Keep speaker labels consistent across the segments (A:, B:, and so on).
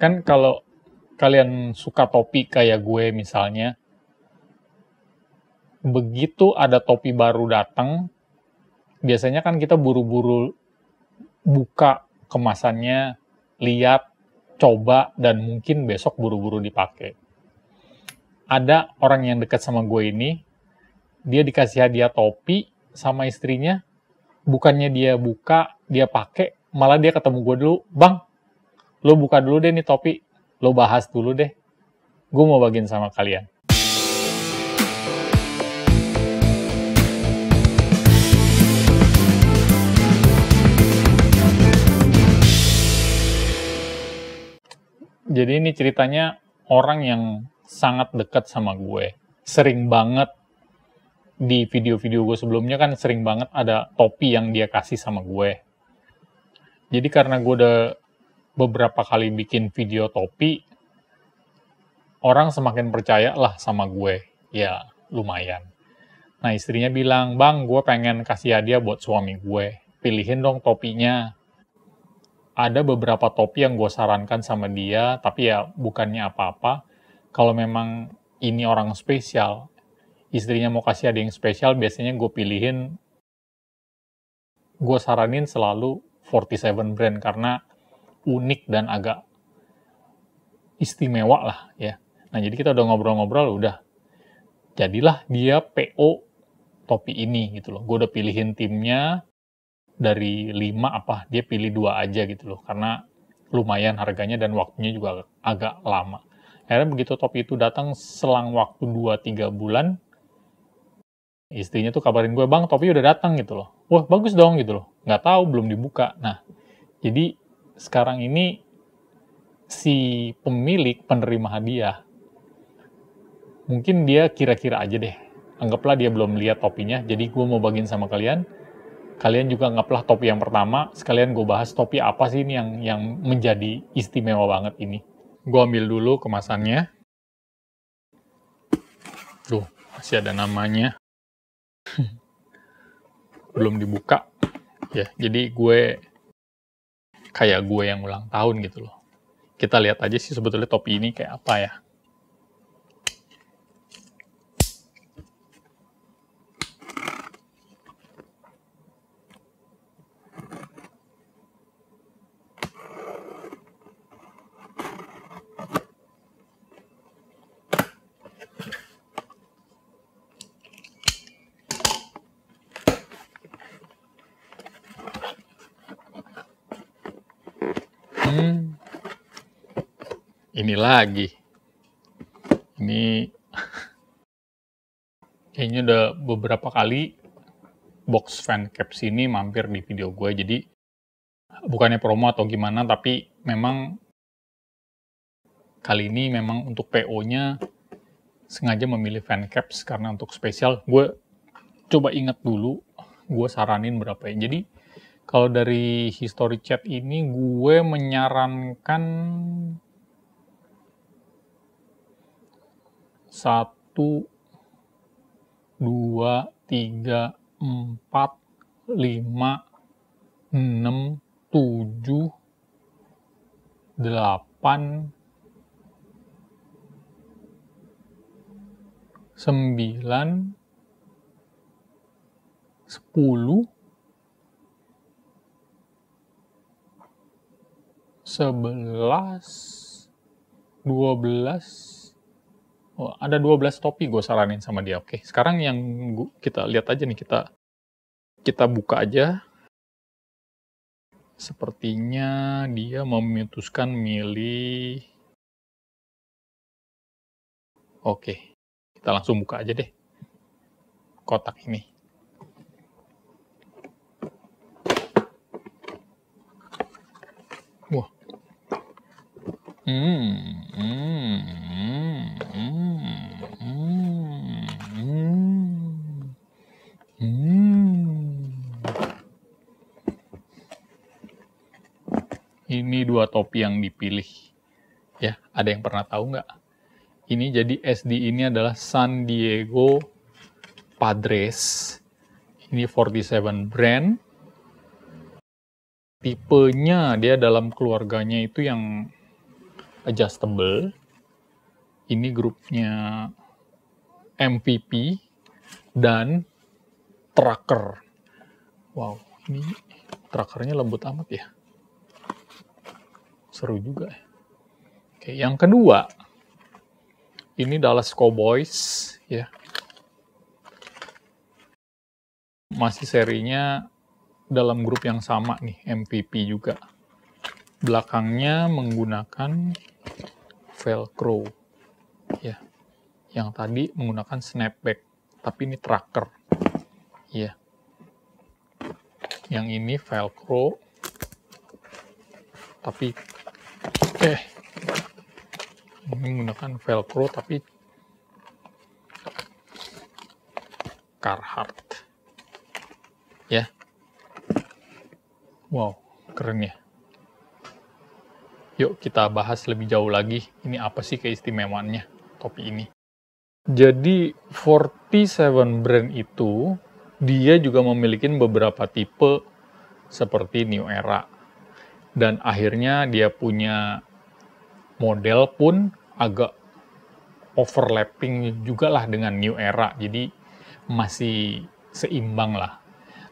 A: kan kalau kalian suka topi kayak gue misalnya, begitu ada topi baru datang, biasanya kan kita buru-buru buka kemasannya, lihat, coba, dan mungkin besok buru-buru dipakai. Ada orang yang dekat sama gue ini, dia dikasih hadiah topi sama istrinya, bukannya dia buka, dia pakai, malah dia ketemu gue dulu, bang, lo buka dulu deh nih topi, lo bahas dulu deh. Gue mau bagiin sama kalian. Jadi ini ceritanya orang yang sangat dekat sama gue. Sering banget di video-video gue sebelumnya kan sering banget ada topi yang dia kasih sama gue. Jadi karena gue udah beberapa kali bikin video topi, orang semakin percaya lah sama gue. Ya, lumayan. Nah, istrinya bilang, Bang, gue pengen kasih hadiah buat suami gue. Pilihin dong topinya. Ada beberapa topi yang gue sarankan sama dia, tapi ya bukannya apa-apa. Kalau memang ini orang spesial, istrinya mau kasih hadiah yang spesial, biasanya gue pilihin, gue saranin selalu 47 brand, karena unik dan agak istimewa lah ya. Nah jadi kita udah ngobrol-ngobrol udah jadilah dia PO topi ini gitu loh. Gue udah pilihin timnya dari lima apa dia pilih dua aja gitu loh karena lumayan harganya dan waktunya juga agak lama. Akhirnya begitu topi itu datang selang waktu 2-3 bulan istrinya tuh kabarin gue bang topi udah datang gitu loh wah bagus dong gitu loh nggak tahu belum dibuka nah jadi sekarang ini si pemilik penerima hadiah mungkin dia kira-kira aja deh anggaplah dia belum lihat topinya jadi gue mau bagiin sama kalian kalian juga anggaplah topi yang pertama sekalian gue bahas topi apa sih ini yang yang menjadi istimewa banget ini gue ambil dulu kemasannya tuh masih ada namanya belum dibuka ya jadi gue kayak gue yang ulang tahun gitu loh. Kita lihat aja sih sebetulnya topi ini kayak apa ya. ini lagi. Ini kayaknya udah beberapa kali box fan caps ini mampir di video gue. Jadi bukannya promo atau gimana, tapi memang kali ini memang untuk PO-nya sengaja memilih fan caps karena untuk spesial gue coba ingat dulu gue saranin berapa ya. Jadi kalau dari history chat ini gue menyarankan satu, dua, tiga, empat, lima, enam, tujuh, delapan, sembilan, sepuluh, sebelas, dua belas, Oh, ada 12 topi gue saranin sama dia. Oke, sekarang yang gua, kita lihat aja nih kita kita buka aja. Sepertinya dia memutuskan milih Oke. Kita langsung buka aja deh. Kotak ini. Wah. Hmm. hmm. kopi yang dipilih. Ya, ada yang pernah tahu nggak? Ini jadi SD ini adalah San Diego Padres. Ini 47 brand. Tipenya dia dalam keluarganya itu yang adjustable. Ini grupnya MVP dan tracker. Wow, ini trackernya lembut amat ya. Seru juga. Ya. Oke, yang kedua. Ini Dallas Cowboys ya. Masih serinya dalam grup yang sama nih, MVP juga. Belakangnya menggunakan velcro ya. Yang tadi menggunakan snapback, tapi ini tracker. Ya. Yang ini velcro tapi Oke. Eh. Ini menggunakan velcro tapi Carhartt. Ya. Wow, keren ya. Yuk kita bahas lebih jauh lagi, ini apa sih keistimewaannya topi ini. Jadi 47 brand itu, dia juga memiliki beberapa tipe seperti New Era. Dan akhirnya dia punya model pun agak overlapping juga lah dengan New Era. Jadi masih seimbang lah.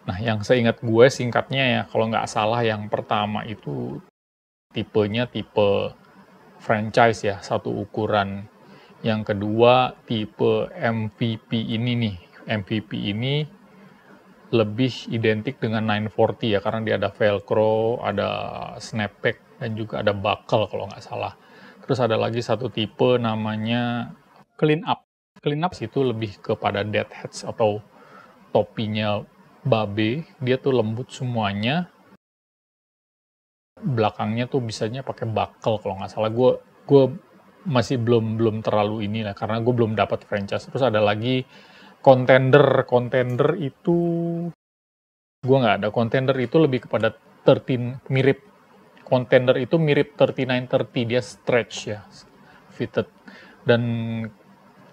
A: Nah, yang saya ingat gue singkatnya ya, kalau nggak salah yang pertama itu tipenya tipe franchise ya, satu ukuran. Yang kedua tipe MVP ini nih. MVP ini lebih identik dengan 940 ya, karena dia ada velcro, ada snapback, dan juga ada buckle kalau nggak salah. Terus ada lagi satu tipe namanya clean up. Clean up itu lebih kepada dead heads atau topinya babe. Dia tuh lembut semuanya. Belakangnya tuh bisanya pakai buckle kalau nggak salah. Gue gue masih belum belum terlalu ini lah karena gue belum dapat franchise. Terus ada lagi contender. Contender itu gue nggak ada. Contender itu lebih kepada 13 mirip contender itu mirip 3930 dia stretch ya fitted dan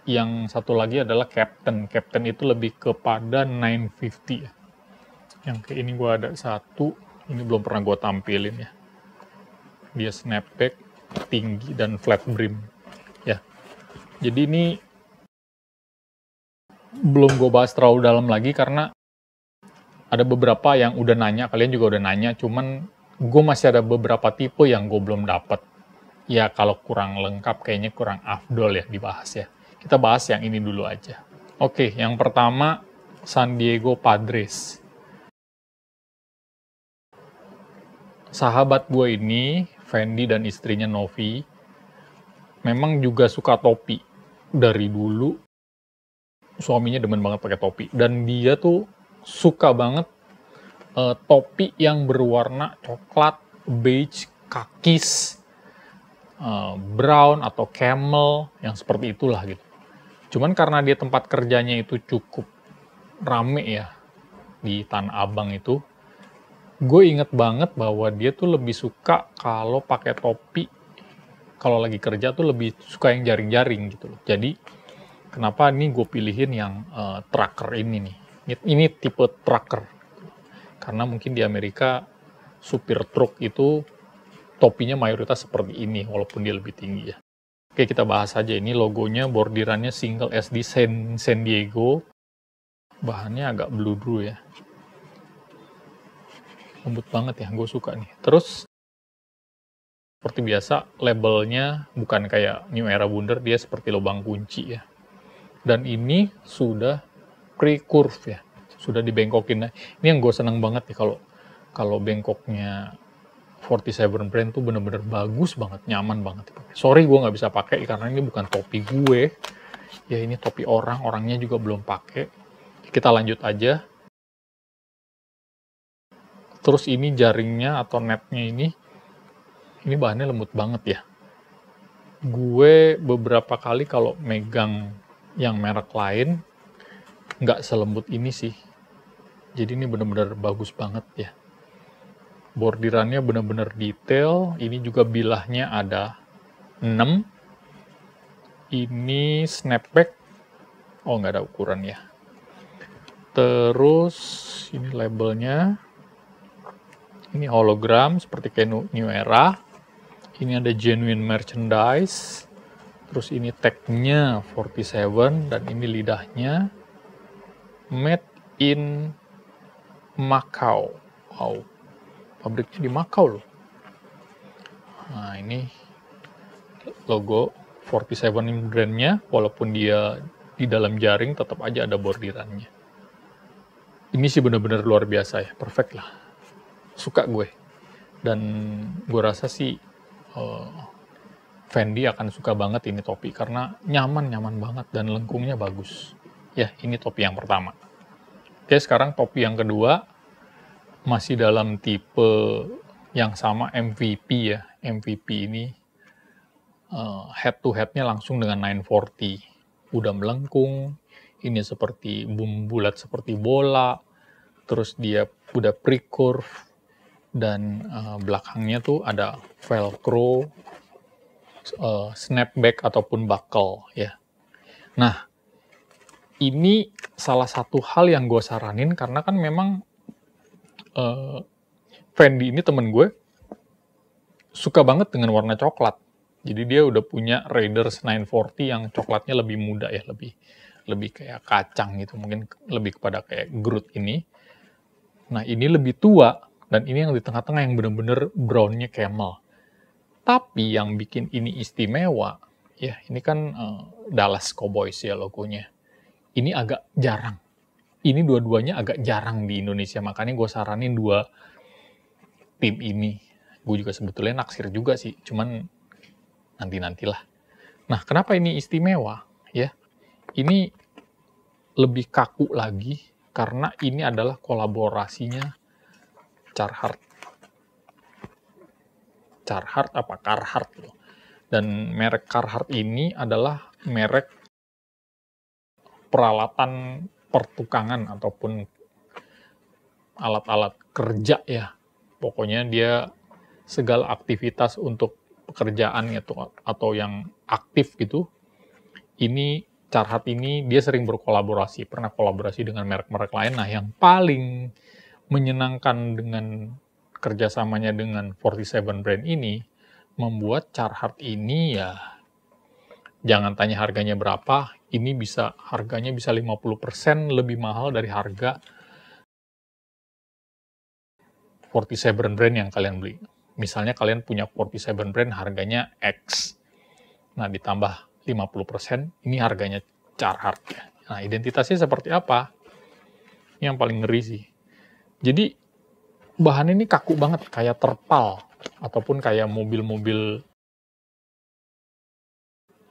A: yang satu lagi adalah captain captain itu lebih kepada 950 ya yang ke ini gue ada satu ini belum pernah gue tampilin ya dia snapback tinggi dan flat brim ya jadi ini belum gue bahas terlalu dalam lagi karena ada beberapa yang udah nanya kalian juga udah nanya cuman gue masih ada beberapa tipe yang gue belum dapet. Ya kalau kurang lengkap kayaknya kurang afdol ya dibahas ya. Kita bahas yang ini dulu aja. Oke, yang pertama San Diego Padres. Sahabat gue ini, Fendi dan istrinya Novi, memang juga suka topi dari dulu. Suaminya demen banget pakai topi dan dia tuh suka banget uh, topi yang berwarna coklat, beige, kakis, uh, brown atau camel yang seperti itulah gitu. Cuman karena dia tempat kerjanya itu cukup rame ya di Tanah Abang itu, gue inget banget bahwa dia tuh lebih suka kalau pakai topi kalau lagi kerja tuh lebih suka yang jaring-jaring gitu loh. Jadi kenapa ini gue pilihin yang uh, eh, tracker ini nih. Ini, ini tipe tracker karena mungkin di Amerika supir truk itu topinya mayoritas seperti ini walaupun dia lebih tinggi ya. Oke kita bahas aja ini logonya bordirannya single SD San, San Diego bahannya agak blue blue ya lembut banget ya gue suka nih terus seperti biasa labelnya bukan kayak New Era Wonder dia seperti lubang kunci ya dan ini sudah pre-curve ya sudah dibengkokin. ini yang gue seneng banget nih kalau kalau bengkoknya 47 brand tuh bener-bener bagus banget, nyaman banget Sorry gue nggak bisa pakai karena ini bukan topi gue. Ya ini topi orang, orangnya juga belum pakai. Kita lanjut aja. Terus ini jaringnya atau netnya ini, ini bahannya lembut banget ya. Gue beberapa kali kalau megang yang merek lain, nggak selembut ini sih jadi ini benar-benar bagus banget ya. Bordirannya benar-benar detail. Ini juga bilahnya ada 6. Ini snapback. Oh, nggak ada ukuran ya. Terus ini labelnya. Ini hologram seperti kayak New Era. Ini ada genuine merchandise. Terus ini tagnya 47 dan ini lidahnya made in Macau, Wow, pabriknya di Macau loh. Nah, ini logo 47 brandnya, walaupun dia di dalam jaring tetap aja ada bordirannya. Ini sih bener-bener luar biasa ya, perfect lah. Suka gue. Dan gue rasa sih uh, Fendi akan suka banget ini topi karena nyaman-nyaman banget dan lengkungnya bagus. Ya, ini topi yang pertama. Oke, sekarang topi yang kedua masih dalam tipe yang sama MVP ya. MVP ini uh, head to headnya langsung dengan 940. Udah melengkung, ini seperti bulat seperti bola, terus dia udah pre-curve, dan uh, belakangnya tuh ada velcro uh, snapback ataupun buckle ya. Nah, ini salah satu hal yang gue saranin karena kan memang uh, Fendi ini temen gue suka banget dengan warna coklat. Jadi dia udah punya Raiders 940 yang coklatnya lebih muda ya, lebih lebih kayak kacang gitu, mungkin lebih kepada kayak Groot ini. Nah ini lebih tua dan ini yang di tengah-tengah yang bener-bener brownnya camel. Tapi yang bikin ini istimewa, ya ini kan uh, Dallas Cowboys ya logonya ini agak jarang. Ini dua-duanya agak jarang di Indonesia, makanya gue saranin dua tim ini. Gue juga sebetulnya naksir juga sih, cuman nanti-nantilah. Nah, kenapa ini istimewa? Ya, ini lebih kaku lagi karena ini adalah kolaborasinya Carhartt. Carhartt apa Carhartt loh. Dan merek Carhartt ini adalah merek peralatan pertukangan ataupun alat-alat kerja ya. Pokoknya dia segala aktivitas untuk pekerjaan itu atau yang aktif gitu. Ini Carhat ini dia sering berkolaborasi, pernah kolaborasi dengan merek-merek lain. Nah, yang paling menyenangkan dengan kerjasamanya dengan 47 brand ini membuat Carhat ini ya jangan tanya harganya berapa, ini bisa harganya bisa 50% lebih mahal dari harga 47 brand yang kalian beli. Misalnya kalian punya 47 brand harganya X. Nah, ditambah 50%, ini harganya Carhartt. Nah, identitasnya seperti apa? Ini yang paling ngeri sih. Jadi, bahan ini kaku banget, kayak terpal. Ataupun kayak mobil-mobil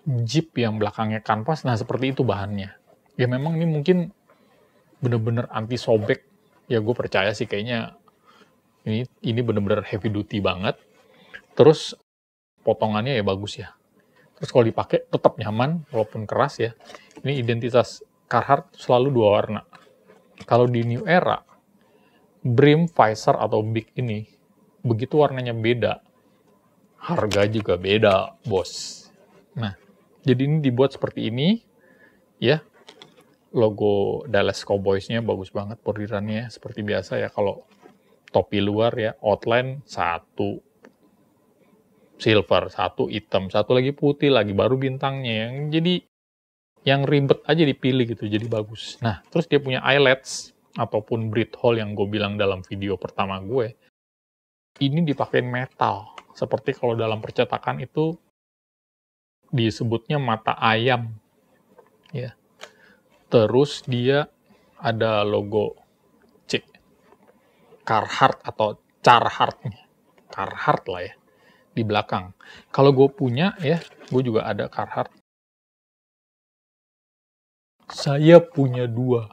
A: jeep yang belakangnya kanvas, nah seperti itu bahannya. Ya memang ini mungkin bener-bener anti sobek. Ya gue percaya sih kayaknya ini ini bener-bener heavy duty banget. Terus potongannya ya bagus ya. Terus kalau dipakai tetap nyaman walaupun keras ya. Ini identitas Carhartt selalu dua warna. Kalau di New Era, brim, visor atau big ini begitu warnanya beda, harga juga beda, bos. Nah, jadi ini dibuat seperti ini, ya. Logo Dallas Cowboys-nya bagus banget bordirannya seperti biasa ya kalau topi luar ya outline satu silver, satu hitam, satu lagi putih lagi baru bintangnya yang jadi yang ribet aja dipilih gitu jadi bagus. Nah, terus dia punya eyelets ataupun bridge hole yang gue bilang dalam video pertama gue. Ini dipakein metal. Seperti kalau dalam percetakan itu disebutnya mata ayam ya terus dia ada logo C Carhartt atau Carharttnya Carhartt lah ya di belakang kalau gue punya ya gue juga ada Carhartt saya punya dua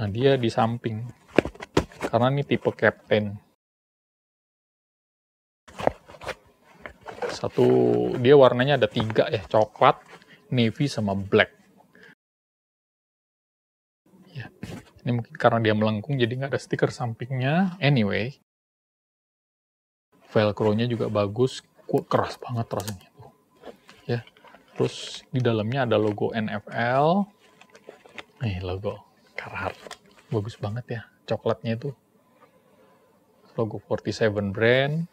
A: nah dia di samping karena ini tipe captain Satu dia warnanya ada tiga ya, coklat, navy sama black. Ya. Ini mungkin karena dia melengkung jadi nggak ada stiker sampingnya. Anyway, velcro-nya juga bagus, kuat keras banget rasanya tuh. Ya. Terus di dalamnya ada logo NFL. Nih logo Carhartt. Bagus banget ya coklatnya itu. Logo 47 brand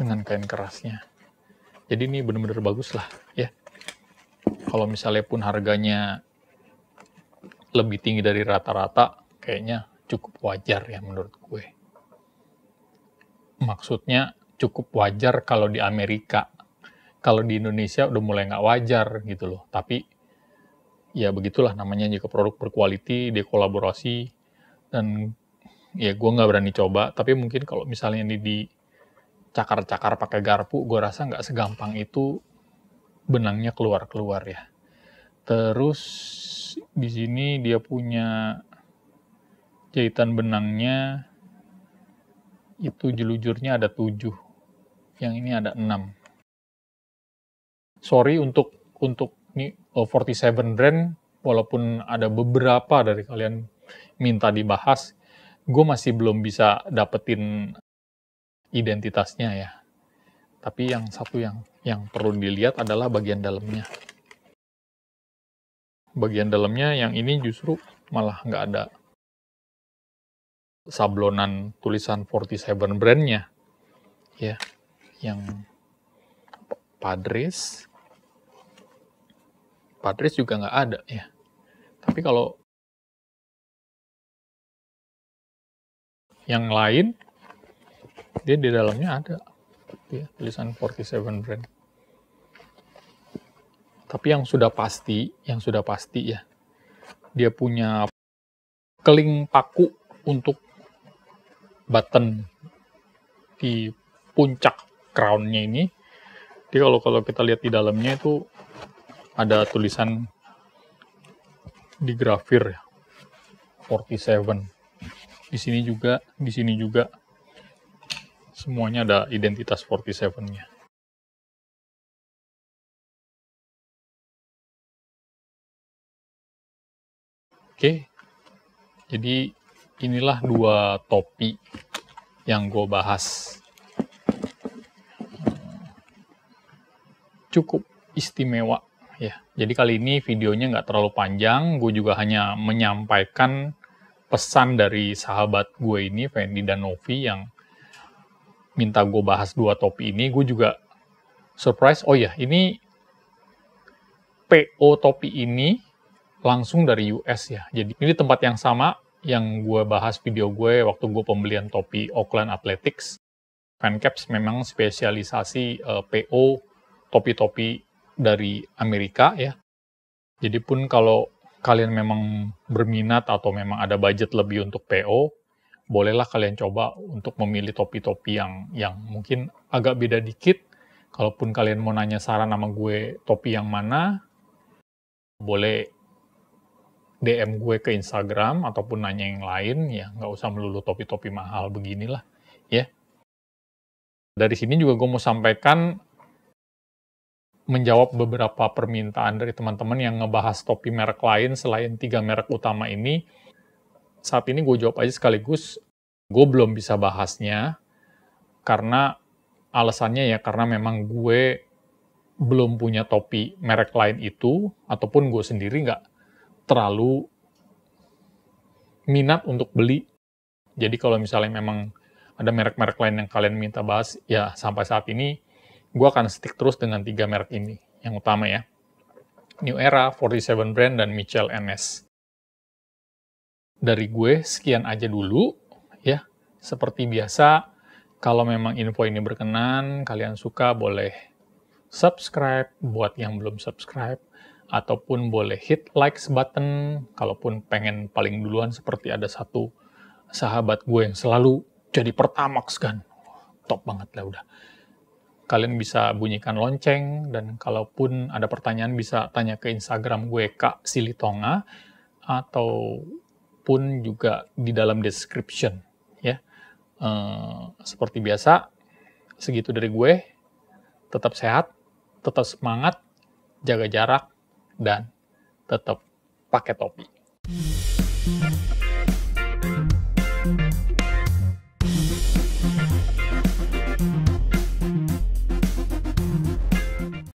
A: dengan kain kerasnya. Jadi ini benar-benar bagus lah ya. Kalau misalnya pun harganya lebih tinggi dari rata-rata, kayaknya cukup wajar ya menurut gue. Maksudnya cukup wajar kalau di Amerika. Kalau di Indonesia udah mulai nggak wajar gitu loh. Tapi ya begitulah namanya jika produk berkualiti, dia dan ya gue nggak berani coba. Tapi mungkin kalau misalnya ini di cakar-cakar pakai garpu, gue rasa nggak segampang itu benangnya keluar-keluar ya. Terus di sini dia punya jahitan benangnya itu jelujurnya ada tujuh, yang ini ada enam. Sorry untuk untuk ini 47 brand, walaupun ada beberapa dari kalian minta dibahas, gue masih belum bisa dapetin identitasnya ya. Tapi yang satu yang yang perlu dilihat adalah bagian dalamnya. Bagian dalamnya yang ini justru malah nggak ada sablonan tulisan 47 brandnya. Ya, yang Padres, Padres juga nggak ada ya. Tapi kalau yang lain dia di dalamnya ada ya, tulisan 47 brand tapi yang sudah pasti yang sudah pasti ya dia punya keling paku untuk button di puncak crownnya ini Jadi kalau kalau kita lihat di dalamnya itu ada tulisan di grafir ya 47 di sini juga di sini juga semuanya ada identitas 47-nya. Oke, jadi inilah dua topi yang gue bahas. Cukup istimewa ya. Jadi kali ini videonya nggak terlalu panjang, gue juga hanya menyampaikan pesan dari sahabat gue ini, Fendi dan Novi, yang minta gue bahas dua topi ini, gue juga surprise. Oh ya, ini PO topi ini langsung dari US ya. Jadi ini tempat yang sama yang gue bahas video gue ya, waktu gue pembelian topi Oakland Athletics. Fancaps memang spesialisasi uh, eh, PO topi-topi dari Amerika ya. Jadi pun kalau kalian memang berminat atau memang ada budget lebih untuk PO, bolehlah kalian coba untuk memilih topi-topi yang yang mungkin agak beda dikit. Kalaupun kalian mau nanya saran sama gue topi yang mana, boleh DM gue ke Instagram ataupun nanya yang lain ya nggak usah melulu topi-topi mahal beginilah ya. Dari sini juga gue mau sampaikan menjawab beberapa permintaan dari teman-teman yang ngebahas topi merek lain selain tiga merek utama ini saat ini gue jawab aja sekaligus gue belum bisa bahasnya karena alasannya ya karena memang gue belum punya topi merek lain itu ataupun gue sendiri nggak terlalu minat untuk beli. Jadi kalau misalnya memang ada merek-merek lain yang kalian minta bahas, ya sampai saat ini gue akan stick terus dengan tiga merek ini. Yang utama ya, New Era, 47 Brand, dan Mitchell NS dari gue sekian aja dulu ya. Seperti biasa, kalau memang info ini berkenan, kalian suka boleh subscribe buat yang belum subscribe ataupun boleh hit like button kalaupun pengen paling duluan seperti ada satu sahabat gue yang selalu jadi pertamax kan. Top banget lah udah kalian bisa bunyikan lonceng dan kalaupun ada pertanyaan bisa tanya ke Instagram gue Kak Silitonga atau pun juga di dalam description ya. Uh, seperti biasa, segitu dari gue. Tetap sehat, tetap semangat, jaga jarak, dan tetap pakai topi.